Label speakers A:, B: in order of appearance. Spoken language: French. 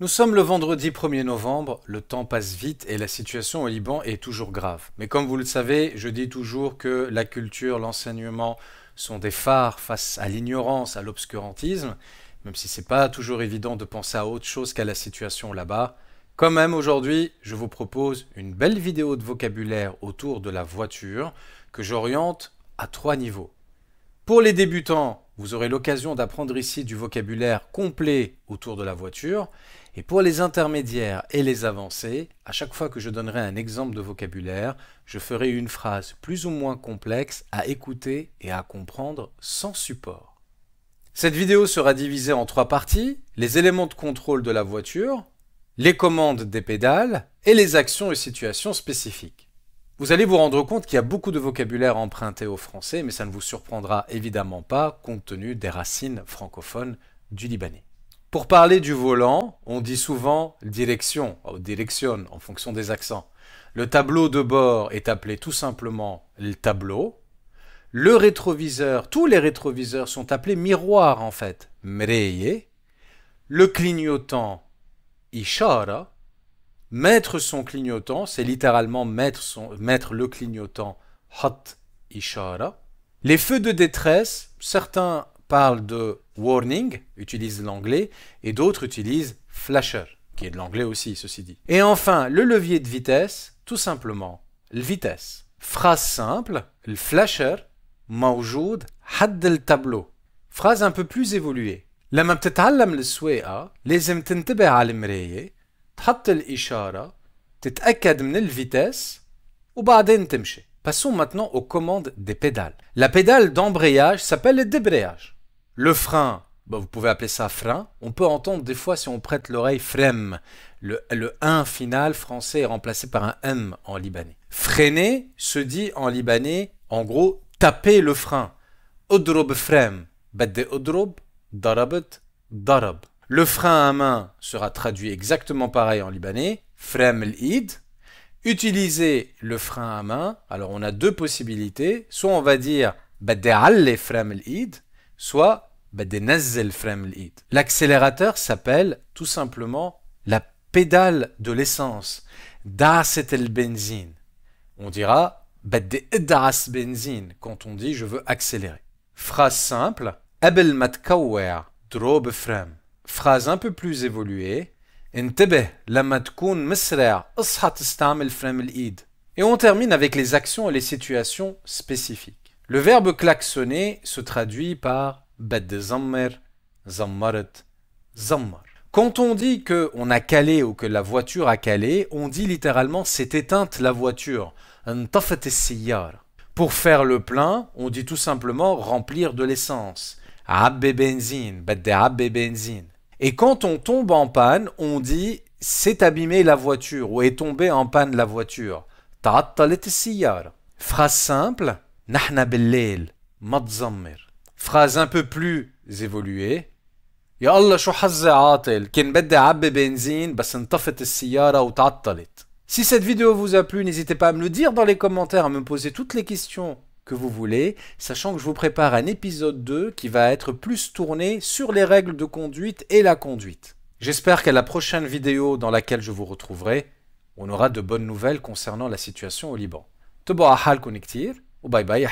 A: Nous sommes le vendredi 1er novembre, le temps passe vite et la situation au Liban est toujours grave. Mais comme vous le savez, je dis toujours que la culture, l'enseignement sont des phares face à l'ignorance, à l'obscurantisme, même si c'est pas toujours évident de penser à autre chose qu'à la situation là-bas. Quand même, aujourd'hui, je vous propose une belle vidéo de vocabulaire autour de la voiture que j'oriente à trois niveaux. Pour les débutants, vous aurez l'occasion d'apprendre ici du vocabulaire complet autour de la voiture. Et pour les intermédiaires et les avancés, à chaque fois que je donnerai un exemple de vocabulaire, je ferai une phrase plus ou moins complexe à écouter et à comprendre sans support. Cette vidéo sera divisée en trois parties, les éléments de contrôle de la voiture, les commandes des pédales et les actions et situations spécifiques. Vous allez vous rendre compte qu'il y a beaucoup de vocabulaire emprunté au français, mais ça ne vous surprendra évidemment pas compte tenu des racines francophones du Libanais. Pour parler du volant, on dit souvent direction, oh, direction en fonction des accents. Le tableau de bord est appelé tout simplement le tableau. Le rétroviseur, tous les rétroviseurs sont appelés miroirs en fait, mreye. Le clignotant, ishara. Mettre son clignotant, c'est littéralement mettre, son, mettre le clignotant, hot ishara. Les feux de détresse, certains parle de warning, utilise l'anglais, et d'autres utilisent flasher, qui est de l'anglais aussi, ceci dit. Et enfin, le levier de vitesse, tout simplement, vitesse. Phrase simple, le flasher, had del tableau Phrase un peu plus évoluée. لما بتتعلم لازم تنتبه على تحط من الفيتاس تمشي. Passons maintenant aux commandes des pédales. La pédale d'embrayage s'appelle le débrayage. Le frein, bah, vous pouvez appeler ça frein. On peut entendre des fois si on prête l'oreille frem. Le, le 1 final français est remplacé par un M en libanais. Freiner se dit en libanais, en gros, taper le frein. Odrob frem. Badde odrob, darabet, darab. Le frein à main sera traduit exactement pareil en libanais. Frem l'id. Utiliser le frein à main. Alors on a deux possibilités. Soit on va dire Badde al frem l'id. Soit bah, l'accélérateur s'appelle tout simplement la pédale de l'essence on dira bah, quand on dit je veux accélérer phrase simple phrase un peu plus évoluée et on termine avec les actions et les situations spécifiques. Le verbe klaxonner se traduit par quand on dit que on a calé ou que la voiture a calé, on dit littéralement c'est éteinte la voiture. Pour faire le plein, on dit tout simplement remplir de l'essence. Et quand on tombe en panne, on dit c'est abîmé la voiture ou est tombée en panne la voiture. Phrase simple, phrase un peu plus évoluée Si cette vidéo vous a plu, n'hésitez pas à me le dire dans les commentaires, à me poser toutes les questions que vous voulez, sachant que je vous prépare un épisode 2 qui va être plus tourné sur les règles de conduite et la conduite. J'espère qu'à la prochaine vidéo dans laquelle je vous retrouverai, on aura de bonnes nouvelles concernant la situation au Liban. la Au bye bye à